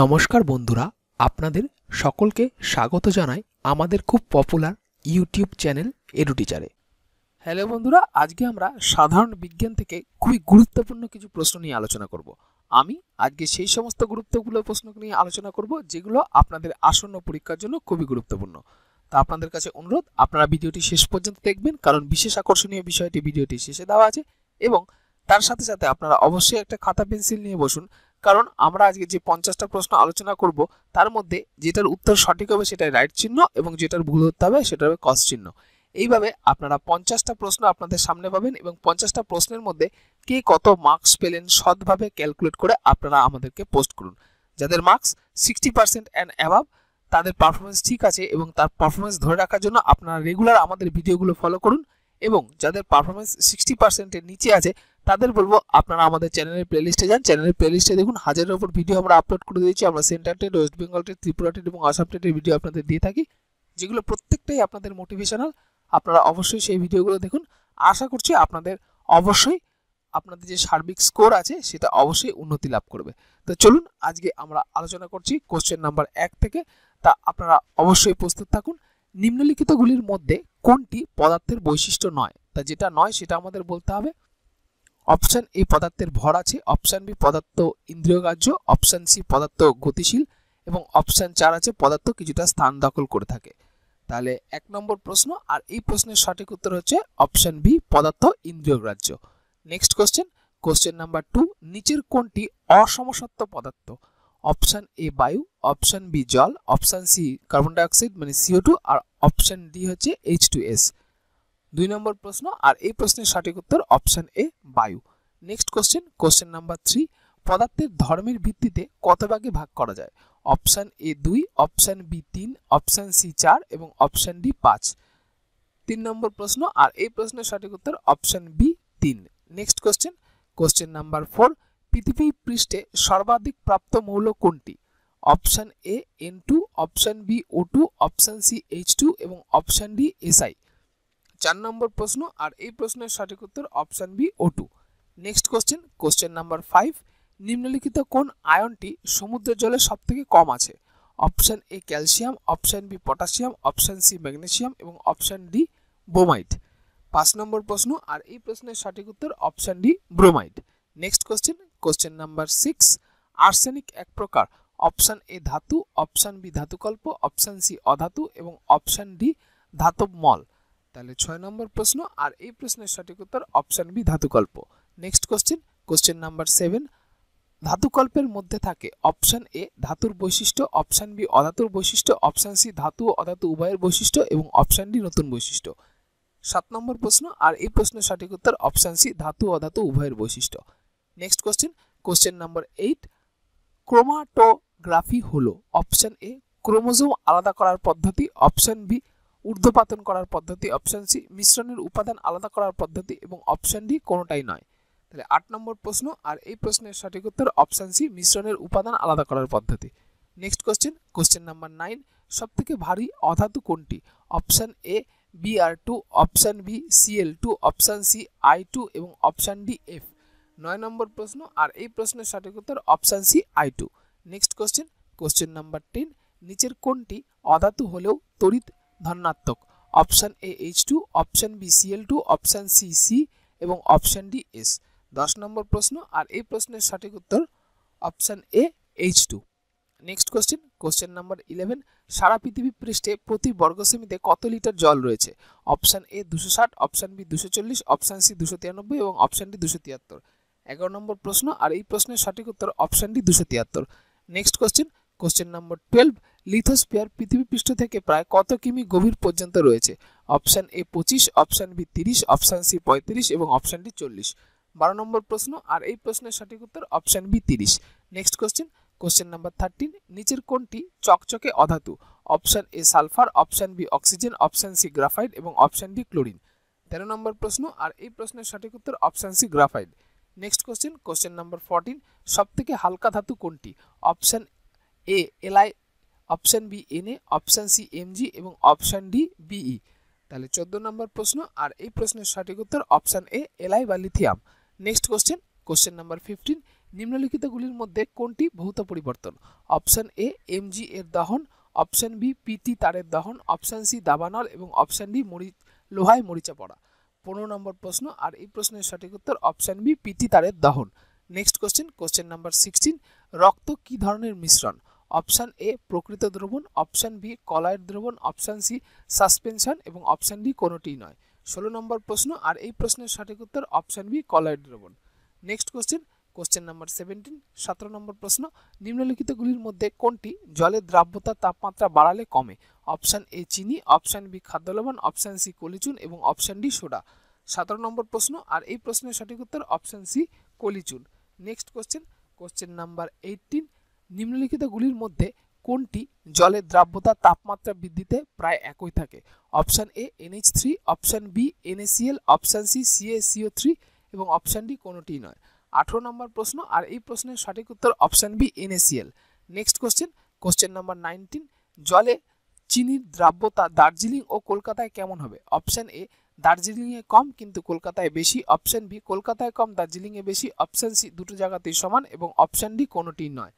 নমস্কার বন্ধুরা আপনাদের সকলকে স্বাগত জানাই আমাদের খুব পপুলার ইউটিউব চ্যানেল এডুটিচারে হ্যালো বন্ধুরা আজকে আমরা সাধারণ বিজ্ঞান থেকে খুবই গুরুত্বপূর্ণ কিছু প্রশ্ন নিয়ে আলোচনা করব আমি আজকে সেই সমস্ত গুরুত্বপূর্ণ প্রশ্ন নিয়ে আলোচনা করব যেগুলো আপনাদের আসন্ন পরীক্ষার জন্য খুবই গুরুত্বপূর্ণ তা আপনাদের কাছে অনুরোধ আপনারা ভিডিওটি শেষ পর্যন্ত দেখবেন কারণ বিশেষ আকর্ষণীয় বিষয়টি ভিডিওটি শেষে দেওয়া আছে এবং তার সাথে সাথে আপনারা অবশ্যই একটা খাতা পেন্সিল নিয়ে বসুন কারণ আমরা আজকে যে পঞ্চাশটা প্রশ্ন আলোচনা করব তার মধ্যে যেটার উত্তর সঠিক হবে সেটাই রাইট চিহ্ন এবং যেটার ভুল হতে হবে সেটা হবে কস চিহ্ন এইভাবে আপনারা পঞ্চাশটা প্রশ্ন আপনাদের সামনে পাবেন এবং পঞ্চাশটা প্রশ্নের মধ্যে কে কত মার্কস পেলেন সৎভাবে ক্যালকুলেট করে আপনারা আমাদেরকে পোস্ট করুন যাদের marks sixty percent and above তাদের পারফরমেন্স ঠিক আছে এবং তার পারফরমেন্স ধরে রাখার জন্য আপনারা রেগুলার আমাদের ভিডিওগুলো ফলো করুন এবং যাদের পারফরমেন্স সিক্সটি পার্সেন্টের নিচে আছে তাদের বলবো আপনারা আমাদের চ্যানেলের প্লেলিস্টে যান চ্যানেলের প্লেলিস্টে দেখুন হাজারের ওপর ভিডিও আমরা আপলোড করে দিয়েছি আমরা centre TET West Bengal TET Tripura TET এবং আসাম টেটের ভিডিও আপনাদের দিয়ে থাকি যেগুলো প্রত্যেকটাই আপনাদের মোটিভেশনাল আপনারা অবশ্যই সেই ভিডিওগুলো দেখুন আশা করছি আপনাদের অবশ্যই আপনাদের যে সার্বিক স্কোর আছে সেটা অবশ্যই উন্নতি লাভ করবে তো চলুন আজকে আমরা আলোচনা করছি কোশ্চেন নাম্বার এক থেকে তা আপনারা অবশ্যই প্রস্তুত থাকুন নিম্নলিখিতগুলির মধ্যে কোনটি পদার্থের বৈশিষ্ট্য নয় তা যেটা নয় সেটা আমাদের বলতে হবে অপশান এ পদার্থের ভর আছে অপশান বি পদার্থ ইন্দ্রিয়গ্রাহ্য অপশান সি পদার্থ গতিশীল এবং অপশান চার আছে পদার্থ কিছুটা স্থান দখল করে থাকে তাহলে এক নম্বর প্রশ্ন আর এই প্রশ্নের সঠিক উত্তর হচ্ছে অপশান বি পদার্থ ইন্দ্রিয়গ্রাহ্য next question question number two নিচের কোনটি অসমসত্ব পদার্থ অপশান এ বায়ু অপশান বি জল অপশান সি কার্বন ডাইঅক্সাইড মানে সিও টু আর অপশান ডি হচ্ছে এইচ টু এস দুই নম্বর প্রশ্ন আর এই প্রশ্নের সঠিক উত্তর অপশান এ বায়ু next question question number three পদার্থের ধর্মের ভিত্তিতে কত ভাগে ভাগ করা যায় অপশান এ দুই অপশান বি তিন অপশান সি চার এবং অপশান ডি পাঁচ তিন নম্বর প্রশ্ন আর এই প্রশ্নের সঠিক উত্তর অপশান বি তিন next question question number four পৃথিবী পৃষ্ঠে সর্বাধিক প্রাপ্ত মৌল কোনটি option A N two option B O two option C H two এবং অপশান ডি এসআই চার নম্বর প্রশ্ন আর এই প্রশ্নের সঠিক উত্তর option B O two next question question number five নিম্নলিখিত কোন আয়নটি সমুদ্রের জলে সবথেকে কম আছে option A calcium option B potassium option C magnesium এবং অপশান ডি বোমাইট পাঁচ নম্বর প্রশ্ন আর এই প্রশ্নের সঠিক উত্তর option D bromide next question question number six arsenic এক প্রকার অপশান এ ধাতু অপশান বি ধাতুকল্প অপশান সি অধাতু এবং অপশান ডি ধাতব মল তাহলে ছয় নম্বর প্রশ্ন আর এই প্রশ্নের সঠিক উত্তর অপশন বি ধাতুকল্প next question question number seven ধাতুকল্পের মধ্যে থাকে অপশান এ ধাতুর বৈশিষ্ট্য অপশান বি অধাতুর বৈশিষ্ট্য অপশান সি ধাতু অধাতু উভয়ের বৈশিষ্ট্য এবং অপশান ডি নতুন বৈশিষ্ট্য সাত নম্বর প্রশ্ন আর এই প্রশ্নের সঠিক উত্তর অপশান সি ধাতু অধাতু উভয়ের বৈশিষ্ট্য next question question number eight chromatography হলো অপশান এ ক্রোমোজোম আলাদা করার পদ্ধতি অপশান বি ঊর্ধ্বপাতন করার পদ্ধতি অপশান সি মিশ্রণের উপাদান আলাদা করার পদ্ধতি এবং অপশান ডি কোনোটাই নয় তাহলে আট নম্বর প্রশ্ন আর এই প্রশ্নের সঠিক উত্তর অপশন সি মিশ্রণের উপাদান আলাদা করার পদ্ধতি next question question number nine সবথেকে ভারী অধাতু কোনটি option A B R two option B CL two option C I two এবং অপশান ডি এফ নয় নম্বর প্রশ্ন আর এই প্রশ্নের সঠিক উত্তর option C I two next question question number ten নিচের কোনটি অধাতু হলেও তড়িৎ ধনাত্মক option A H two option B CL two option C C এবং অপশান ডি এস দশ নম্বর প্রশ্ন আর এই প্রশ্নের সঠিক উত্তর option A H two next question question number eleven সারা পৃথিবী পৃষ্ঠে প্রতি বর্গসেমিতে কত লিটার জল রয়েছে অপশান এ দুশো ষাট অপশান বি দুশো চল্লিশ অপশান সি দুশো তিরানব্বই এবং অপশান ডি দুশো তিয়াত্তর এগারো নম্বর প্রশ্ন আর এই প্রশ্নের সঠিক উত্তর অপশান ডি দুশো তিয়াত্তর next question question number twelve lithosphere পৃথিবী পৃষ্ঠ থেকে প্রায় কত কিমি গভীর পর্যন্ত রয়েছে অপশান এ পঁচিশ অপশান বি তিরিশ অপশান সি পঁয়ত্রিশ এবং অপশান ডি চল্লিশ বারো নম্বর প্রশ্ন আর এই প্রশ্নের সঠিক উত্তর অপশান বি তিরিশ next question question number thirteen নিচের কোনটি চকচকে অধাতু option A sulphur option B oxygen option C graphite এবং অপশান ডি ক্লোরিন তেরো নম্বর প্রশ্ন আর এই প্রশ্নের সঠিক উত্তর option C graphite next question question number সব থেকে হালকা ধাতু কোনটি option A LI option B N A option C MG এবং অপশান ডি বিই তাহলে চোদ্দ নম্বর প্রশ্ন আর এই প্রশ্নের সঠিক উত্তর অপশান এ এলআই বা lithium next question question number fifteen নিম্নলিখিতগুলির মধ্যে কোনটি ভৌত পরিবর্তন অপশান এ এমজি এর দহন অপশান বি পিটি তারের দহন অপশান সি দাবানল এবং অপশান ডি মরি লোহায় মরিচা পড়া পনেরো নম্বর প্রশ্ন আর এই প্রশ্নের সঠিক উত্তর অপশান বি পিটি তারের দহন next question question number sixteen রক্ত কী ধরনের মিশ্রণ অপশান এ প্রকৃত দ্রবণ অপশান বি কলায়ের দ্রবণ অপশান সি সাসপেনশন এবং অপশান ডি কোনোটি নয় ষোলো নম্বর প্রশ্ন আর এই প্রশ্নের সঠিক উত্তর অপশান বি কলায়ের দ্রবণ next question question number seventeen সতেরো নম্বর প্রশ্ন নিম্নলিখিতগুলির মধ্যে কোনটি জলের দ্রাব্যতা তাপমাত্রা বাড়ালে কমে অপশান এ চিনি অপশান বি খাদ্য লবণ অপশান সি কলিচুন এবং অপশান ডি সোডা সতেরো নম্বর প্রশ্ন আর এই প্রশ্নের সঠিক উত্তর অপশান সি কলিচুন next question question number eighteen নিম্নলিখিতগুলির মধ্যে কোনটি জলের দ্রাব্যতা তাপমাত্রা বৃদ্ধিতে প্রায় একই থাকে option A NH three option B NACL option C CACO three এবং অপশান ডি কোনোটি নয় আঠেরো নম্বর প্রশ্ন আর এই প্রশ্নের সঠিক উত্তর option B NACL next question question number nineteen জলে চিনির দ্রাব্যতা দার্জিলিং ও কলকাতায় কেমন হবে অপশান এ দার্জিলিংয়ে কম কিন্তু কলকাতায় বেশি অপশান বি কলকাতায় কম দার্জিলিংয়ে বেশি অপশান সি দুটো জায়গাতেই সমান এবং অপশান ডি কোনোটি নয়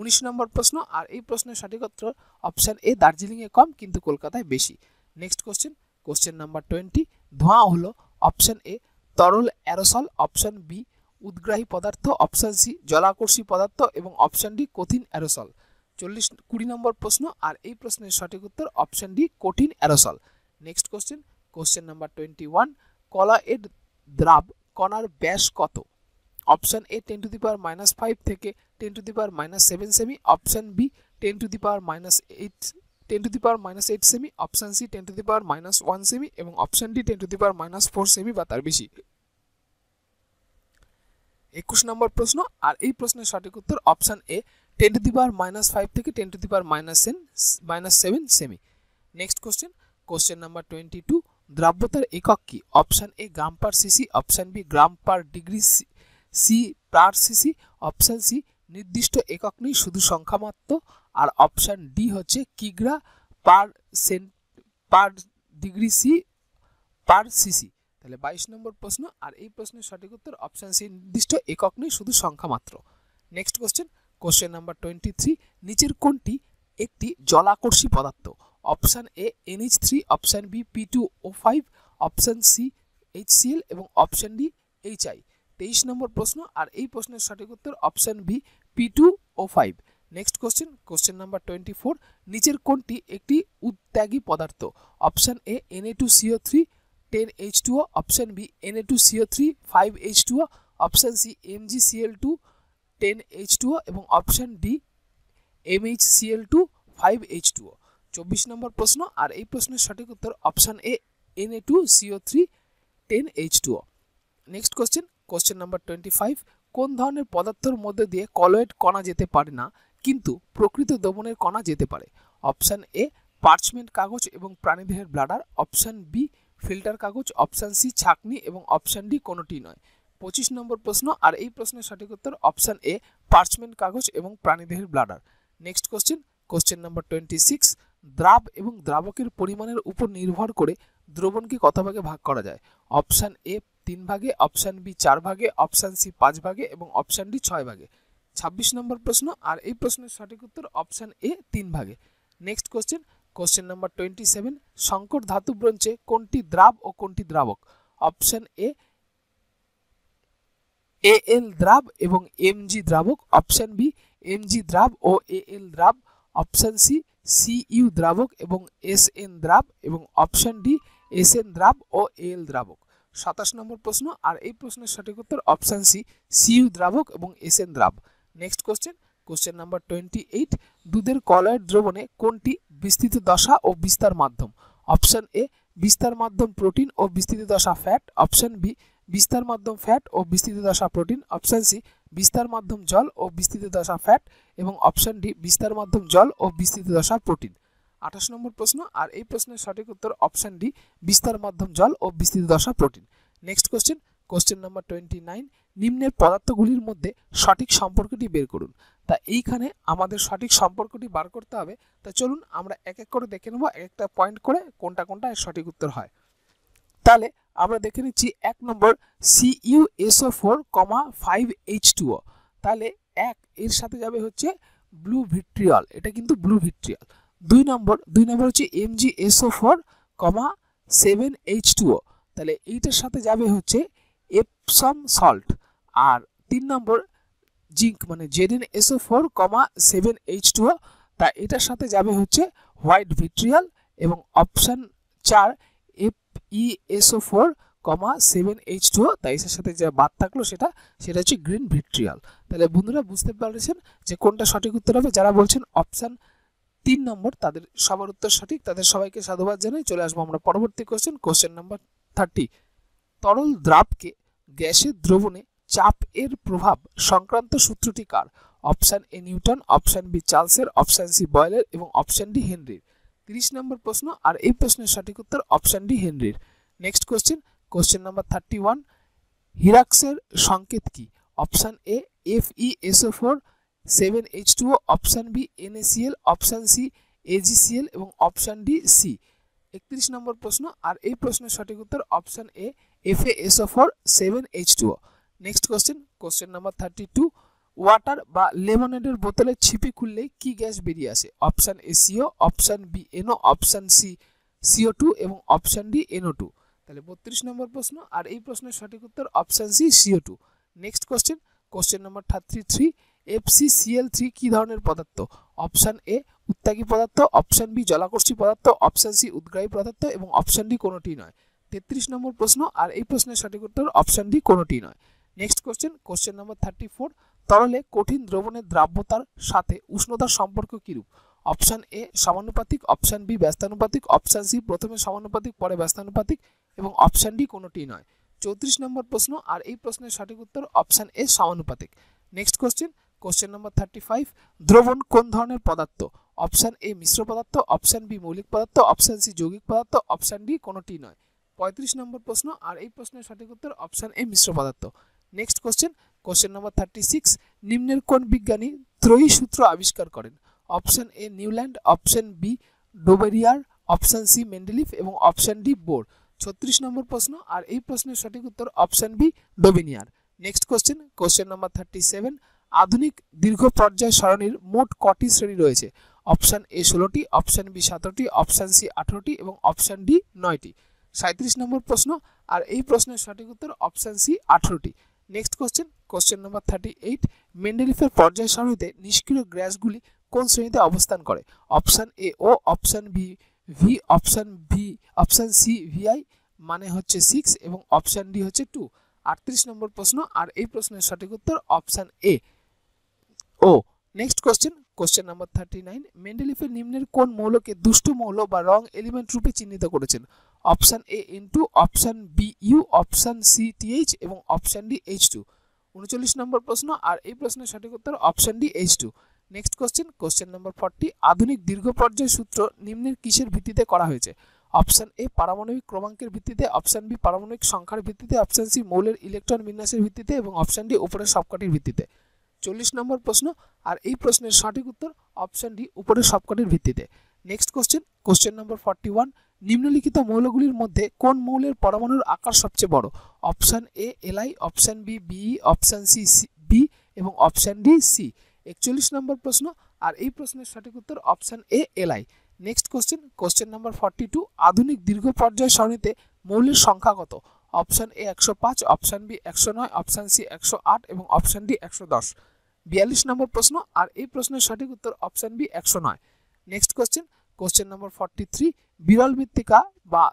উনিশ নম্বর প্রশ্ন আর এই প্রশ্নের সঠিক উত্তর অপশান এ দার্জিলিংয়ে কম কিন্তু কলকাতায় বেশি next question question number twenty ধোঁয়া হল অপশান এ তরল অ্যারোসল অপশান বি উদ্গ্রাহী পদার্থ অপশান সি জলাকর্ষী পদার্থ এবং অপশান ডি কঠিন অ্যারোসল চল্লিশ কুড়ি নম্বর প্রশ্ন আর এই প্রশ্নের সঠিক উত্তর অপশান ডি কঠিন aerosol next question question number twenty one কলা এড দ্রাব কণার ব্যাস কত অপশন এ 10 টু দি পাওয়ার -5 থেকে 10 টু দি পাওয়ার -7 সেমি option B 10 to the power -8 10 to the power -8 সেমি option C 10 to the power -1 সেমি এবং option D 10 to the power -4 সেমি বা তার বেশি 21 নম্বর প্রশ্ন আর এই প্রশ্নের সঠিক উত্তর অপশন এ 10 টু দি পাওয়ার -5 থেকে 10 টু দি পাওয়ার -7 সেমি नेक्स्ट क्वेश्चन क्वेश्चन नंबर 22 দ্রাব্যতা এর একক কি option A gram per cc option B gram per degree C per cc option C নির্দিষ্ট একক নেই শুধু সংখ্যামাত্র আর অপশান ডি হচ্ছে কিগ্রা per cent per degree C per cc তাহলে বাইশ নম্বর প্রশ্ন আর এই প্রশ্নের সঠিক উত্তর অপশান সি নির্দিষ্ট একক নেই শুধু সংখ্যা মাত্র next question question number twenty three নিচের কোনটি একটি জলাকর্ষী পদার্থ option A NH three option B P two O five option C H C L এবং অপশান ডি এইচ আই তেইশ নম্বর প্রশ্ন আর এই প্রশ্নের সঠিক উত্তর option B P two O five next question question number twenty four নিচের কোনটি একটি উত্যাগী পদার্থ option A N A two CO three ten H two O option B N A two CO three five H two O option C M G CL two ten H two O এবং option D M H CL two five H two O চব্বিশ নম্বর প্রশ্ন আর এই প্রশ্নের সঠিক উত্তর option A N A two CO three ten H two O next question question number twenty five কোন ধরনের পদার্থর মধ্যে দিয়ে কলয়েড কণা যেতে পারে না কিন্তু প্রকৃত দমনের কণা যেতে পারে অপশান এ পার্চমেন্ট কাগজ এবং প্রাণীদেহের ব্লাডার অপশান বি ফিল্টার কাগজ অপশান সি ছাকনি এবং অপশান ডি কোনোটি নয় পঁচিশ নম্বর প্রশ্ন আর এই প্রশ্নের সঠিক উত্তর অপশান এ পার্চমেন্ট কাগজ এবং প্রাণীদেহের bladder next question question number twenty six দ্রাব এবং দ্রাবকের পরিমাণের উপর নির্ভর করে দ্রবণকে কত ভাগে ভাগ করা যায় অপশান এ তিন ভাগে অপশান বি চার ভাগে অপশান সি পাঁচ ভাগে এবং অপশান ডি ছয় ভাগে ছাব্বিশ নম্বর প্রশ্ন আর এই প্রশ্নের সঠিক উত্তর অপশান এ তিন ভাগে next question question number twenty seven সংকর ধাতু ব্রঞ্চে কোনটি দ্রাব ও কোনটি দ্রাবক অপশান এ এ এল দ্রাব এবং এম জি দ্রাবক অপশান বি এম জি দ্রাব ও এ এল দ্রাব অপশান সি সি ইউ দ্রাবক এবং এস এন দ্রাব এবং অপশান ডি এস এন দ্রাব ও এ এল দ্রাবক সাতাশ নম্বর প্রশ্ন আর এই প্রশ্নের সঠিক উত্তর অপশান সি সিউ দ্রাবক এবং এসএন দ্রাব next question question number twenty eight দুধের কলয়েড দ্রবণে কোনটি বিস্তৃত দশা ও বিস্তার মাধ্যম অপশান এ বিস্তার মাধ্যম প্রোটিন ও বিস্তৃত দশা ফ্যাট অপশান বি বিস্তার মাধ্যম ফ্যাট ও বিস্তৃত দশা প্রোটিন অপশান সি বিস্তার মাধ্যম জল ও বিস্তৃত দশা ফ্যাট এবং অপশান ডি বিস্তার মাধ্যম জল ও বিস্তৃত দশা প্রোটিন আঠাশ নম্বর প্রশ্ন আর এই প্রশ্নের সঠিক উত্তর অপশান ডি বিস্তার মাধ্যম জল ও বিস্তৃত দশা protein next question question number twenty nine নিম্নের পদার্থগুলির মধ্যে সঠিক সম্পর্কটি বের করুন তা এইখানে আমাদের সঠিক সম্পর্কটি বার করতে হবে তা চলুন আমরা এক এক করে দেখে নেব এক একটা পয়েন্ট করে কোনটা কোনটা সঠিক উত্তর হয় তাহলে আমরা দেখে নিচ্ছি এক নম্বর CUSO four comma five H two O তাহলে এক এর সাথে যাবে হচ্ছে ব্লু ভিট্রিয়াল এটা কিন্তু ব্লু ভিট্রিয়াল দুই নম্বর দুই নম্বর হচ্ছে M G SO four comma seven H two O তাহলে এইটার সাথে যাবে হচ্ছে এপসম সল্ট আর তিন নম্বর জিঙ্ক মানে ZN SO four comma seven H O তা এটার সাথে যাবে হচ্ছে হোয়াইট ভিট্রিয়াল এবং অপশান চার F E SO four comma seven H two তাই এর সাথে যা বাদ থাকলো সেটা সেটা হচ্ছে গ্রিন ভিট্রিয়াল তাহলে বন্ধুরা বুঝতে পারছেন যে কোনটা সঠিক উত্তর হবে যারা বলছেন অপশান তিন নম্বর তাদের সবার উত্তর সঠিক তাদের সবাইকে সাধুবাদ জানাই চলে আসবো আমরা পরবর্তী কোশ্চেন কোশ্চেন নাম্বার থার্টি তরল দ্রাবকে গ্যাসের দ্রবণে চাপ এর প্রভাব সংক্রান্ত সূত্রটি কার option A Newton option B চার্লসের অপশান সি বয়লের এবং অপশান ডি হেনরির তিরিশ নম্বর প্রশ্ন আর এই প্রশ্নের সঠিক উত্তর অপশান ডি হেনরির next question question number thirty one হিরাক্সের সংকেত কি option A F E SO four seven H two option B NACL option C AGCL এবং অপশান ডি সি একত্রিশ নম্বর প্রশ্ন আর এই প্রশ্নের সঠিক উত্তর option A F A S four seven H two next question question number thirty two water বা লেমনেডের বোতলে ছিপি খুললে কি গ্যাস বেরিয়ে আসে অপশান এ CO option B NO option C CO two এবং অপশান ডি এনও টু তাহলে বত্রিশ নম্বর প্রশ্ন আর এই প্রশ্নের সঠিক উত্তর option C CO two next question question number thirty three FECL three কী ধরনের পদার্থ অপশান এ উত্তাগী পদার্থ অপশান বি জলাকর্ষী পদার্থ অপশান সি উদ্গ্রাহী পদার্থ এবং অপশান ডি কোনোটি নয় তেত্রিশ নম্বর প্রশ্ন আর এই প্রশ্নের সঠিক উত্তর অপশন ডি কোনোটি নয় next question question number thirty four তরলে কঠিন দ্রবণের দ্রাব্যতার সাথে উষ্ণতার সম্পর্ক কীরূপ অপশান এ সমানুপাতিক অপশান বি ব্যস্তানুপাতিক অপশন সি প্রথমে সমানুপাতিক পরে ব্যস্তানুপাতিক এবং অপশান ডি কোনোটি নয় চৌত্রিশ নম্বর প্রশ্ন আর এই প্রশ্নের সঠিক উত্তর অপশান এ সমানুপাতিক next question question number thirty five দ্রবণ কোন ধরনের পদার্থ অপশান এ মিশ্র পদার্থ অপশান বি মৌলিক পদার্থ অপশান সি যৌগিক পদার্থ অপশান ডি কোনোটি নয় পঁয়ত্রিশ নম্বর প্রশ্ন আর এই প্রশ্নের সঠিক উত্তর অপশান এ মিশ্র পদার্থ next question question number thirty six নিম্নের কোন বিজ্ঞানী ত্রয়ী সূত্র আবিষ্কার করেন option A Newland option B Dobereiner option C Mendeleev এবং অপশান ডি বোর ছত্রিশ নম্বর প্রশ্ন আর এই প্রশ্নের সঠিক উত্তর option B Dobereiner next question question number thirty seven আধুনিক দীর্ঘ পর্যায় সারণীর মোট কটি শ্রেণী রয়েছে অপশান এ ষোলোটি অপশান বি সতেরোটি অপশান সি আঠেরোটি এবং অপশান ডি নয়টি সাঁত্রিশ নম্বর প্রশ্ন আর এই প্রশ্নের সঠিক উত্তর অপশান সি আঠেরোটি next question question number thirty eight মেন্ডেলিফের পর্যায় সারণীতে নিষ্ক্রিয় গ্যাসগুলি কোন শ্রেণীতে অবস্থান করে option A O option B V option V option C VI মানে হচ্ছে সিক্স এবং অপশান ডি হচ্ছে টু আটত্রিশ নম্বর প্রশ্ন আর এই প্রশ্নের সঠিক উত্তর option A O next question question number thirty nine মেন্ডেলিফের নিম্নের কোন মৌলকে দুষ্ট মৌল বা রং এলিমেন্ট রূপে চিহ্নিত করেছেন option A two option B U option C T H এবং অপশান ডি এইচ টু উনচল্লিশ নম্বর প্রশ্ন আর এই প্রশ্নের সঠিক উত্তর option D H two next question question number forty আধুনিক দীর্ঘ পর্যায় সূত্র নিম্নের কিসের ভিত্তিতে করা হয়েছে অপশান এ পারমাণবিক ক্রমাঙ্কের ভিত্তিতে অপশান বি পারমাণবিক সংখ্যার ভিত্তিতে অপশান সি মৌলের ইলেকট্রন বিন্যাসের ভিত্তিতে এবং অপশান ডি উপরের সবকটির ভিত্তিতে চল্লিশ নম্বর প্রশ্ন আর এই প্রশ্নের সঠিক উত্তর অপশন ডি উপরের সবকটির ভিত্তিতে next question question number forty one নিম্নলিখিত মৌলগুলির মধ্যে কোন মৌলের পরমাণুর আকার সবচেয়ে বড় option A LI option B B option C B এবং অপশান ডি সি একচল্লিশ নম্বর প্রশ্ন আর এই প্রশ্নের সঠিক উত্তর option A LI next question question number forty two আধুনিক দীর্ঘ পর্যায় সারণীতে মৌলের সংখ্যা কত অপশান এ একশো পাঁচ অপশান বি একশো নয় অপশান সি একশো আট এবং অপশান ডি একশো দশ বিয়াল্লিশ নম্বর প্রশ্ন আর এই প্রশ্নের সঠিক উত্তর অপশান বি একশো নয় next question question number forty three বিরল মৃত্তিকা বা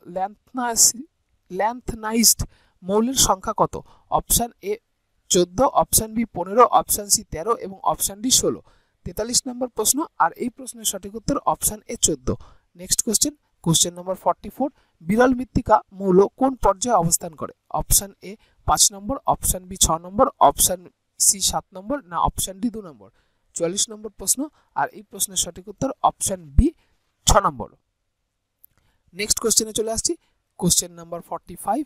ল্যান্থনাইজড মৌলের সংখ্যা কত অপশান এ চোদ্দ অপশান বি পনেরো অপশান সি তেরো এবং অপশান ডি ষোলো তেতাল্লিশ নম্বর প্রশ্ন আর এই প্রশ্নের সঠিক উত্তর অপশান এ চোদ্দ next question question number forty four বিরল মৃত্তিকা মৌল কোন পর্যায়ে অবস্থান করে অপশান এ পাঁচ নম্বর অপশান বি ছ নম্বর অপশান সি সাত নম্বর না অপশান ডি দু নম্বর চুয়াল্লিশ নম্বর প্রশ্ন আর এই প্রশ্নের সঠিক উত্তর অপশান বি ছ নম্বর নেক্সট কোশ্চেনে চলে আসছি question number forty five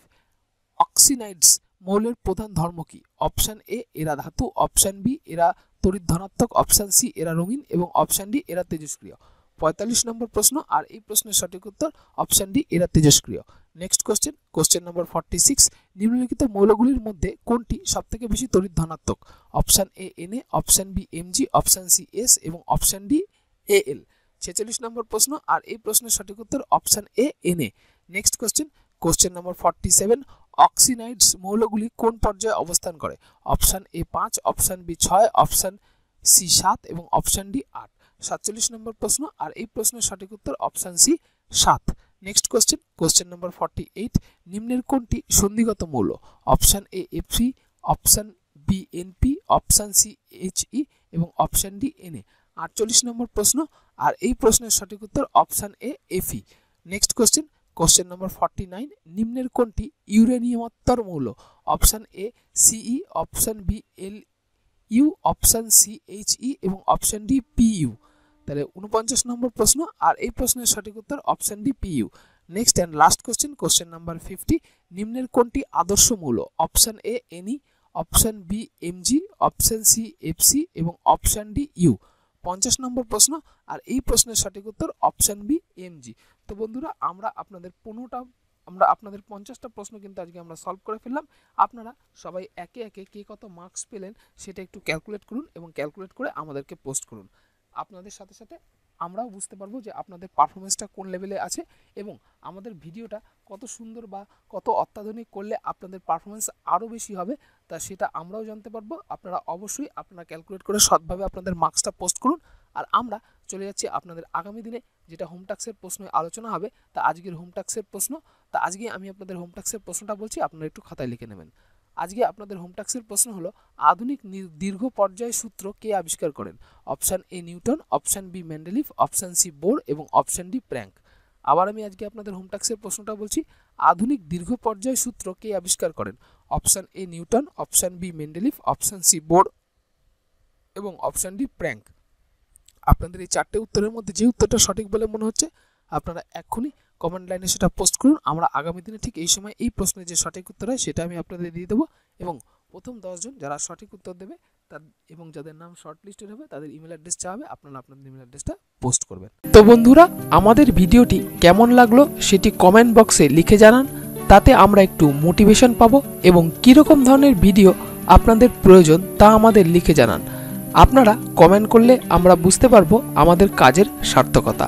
actinides মৌলের প্রধান ধর্ম কি অপশান এ এরা ধাতু অপশান বি এরা তড়িৎ ধনাত্মক অপশান সি এরা রঙিন এবং অপশান ডি এরা তেজস্ক্রিয় পঁয়তাল্লিশ নম্বর প্রশ্ন আর এই প্রশ্নের সঠিক উত্তর অপশন ডি এরা তেজস্ক্রিয় next question question number forty six নিম্নলিখিত মৌলগুলির মধ্যে কোনটি সবথেকে বেশি তড়িৎ ধনাত্মক option A N A option B M G option C S এবং অপশান ডি এ এল ছেচল্লিশ নম্বর প্রশ্ন আর এই প্রশ্নের সঠিক উত্তর option A N A next question question number forty seven actinides মৌলগুলি কোন পর্যায়ে অবস্থান করে অপশান এ পাঁচ অপশান বি ছয় অপশান সি সাত এবং অপশান ডি আট সাতচল্লিশ নম্বর প্রশ্ন আর এই প্রশ্নের সঠিক উত্তর অপশান সি সাত next question question number forty eight নিম্নের কোনটি সন্ধিগত মূল্য option A FC option B NP option C HE এবং অপশান ডি এনএ আটচল্লিশ নম্বর প্রশ্ন আর এই প্রশ্নের সঠিক উত্তর option A FE next question question number forty nine নিম্নের কোনটি ইউরেনিয়ামোত্তর মৌল option A CE option B L U option C H E এবং অপশান ডি পি ইউ তাহলে উনপঞ্চাশ নম্বর প্রশ্ন আর এই প্রশ্নের সঠিক উত্তর option D PU next and last question question number fifty নিম্নের কোনটি আদর্শ মূল option A any option B MG option C FC এবং অপশান ডি ইউ পঞ্চাশ নম্বর প্রশ্ন আর এই প্রশ্নের সঠিক উত্তর অপশান বি এমজি তো বন্ধুরা আমরা আপনাদের পনেরোটা আমরা আপনাদের পঞ্চাশটা প্রশ্ন কিন্তু আজকে আমরা সলভ করে ফেললাম আপনারা সবাই একে একে কে কত মার্কস পেলেন সেটা একটু ক্যালকুলেট করুন এবং ক্যালকুলেট করে আমাদেরকে পোস্ট করুন আপনাদের সাথে সাথে আমরাও বুঝতে পারবো যে আপনাদের পারফরমেন্সটা কোন লেভেলে আছে এবং আমাদের ভিডিওটা কত সুন্দর বা কত অত্যাধুনিক করলে আপনাদের পারফরমেন্স আরও বেশি হবে তা সেটা আমরাও জানতে পারবো আপনারা অবশ্যই আপনারা ক্যালকুলেট করে সৎভাবে আপনাদের মার্কসটা পোস্ট করুন আর আমরা চলে যাচ্ছি আপনাদের আগামী দিনে যেটা হোমটাক্সের প্রশ্নে আলোচনা হবে তা আজকের হোমটাক্সের প্রশ্ন তা আজকে আমি আপনাদের হোমটাক্সের প্রশ্নটা বলছি আপনারা একটু খাতায় লিখে নেবেন আজকে আপনাদের হোম ট্যাক্সের প্রশ্ন হলো আধুনিক দীর্ঘ পর্যায় সূত্র কে আবিষ্কার করেন option A Newton option B Mendeleev option C Bohr এবং অপশান ডি প্র্যাঙ্ক আবার আমি আজকে আপনাদের হোম ট্যাক্সের প্রশ্নটা বলছি আধুনিক দীর্ঘ পর্যায় সূত্র কে আবিষ্কার করেন option A Newton option B Mendeleev option C Bohr এবং অপশান ডি প্র্যাঙ্ক আপনাদের এই চারটে উত্তরের মধ্যে যে উত্তরটা সঠিক বলে মনে হচ্ছে আপনারা এক্ষুনি কমেন্ট লাইনে সেটা পোস্ট করুন আমরা আগামী দিনে ঠিক এই সময় এই প্রশ্নের যে সঠিক উত্তর হয় সেটা আমি আপনাদের দিয়ে দেবো এবং প্রথম দশজন যারা সঠিক উত্তর দেবে তার এবং যাদের নাম শর্ট লিস্টেড হবে তাদের ইমেল অ্যাড্রেস চাওয়া আপনারা আপনাদের ইমেল অ্যাড্রেসটা পোস্ট করবেন তো বন্ধুরা আমাদের ভিডিওটি কেমন লাগলো সেটি কমেন্ট বক্সে লিখে জানান তাতে আমরা একটু মোটিভেশন পাবো এবং কীরকম ধরনের ভিডিও আপনাদের প্রয়োজন তা আমাদের লিখে জানান আপনারা কমেন্ট করলে আমরা বুঝতে পারবো আমাদের কাজের সার্থকতা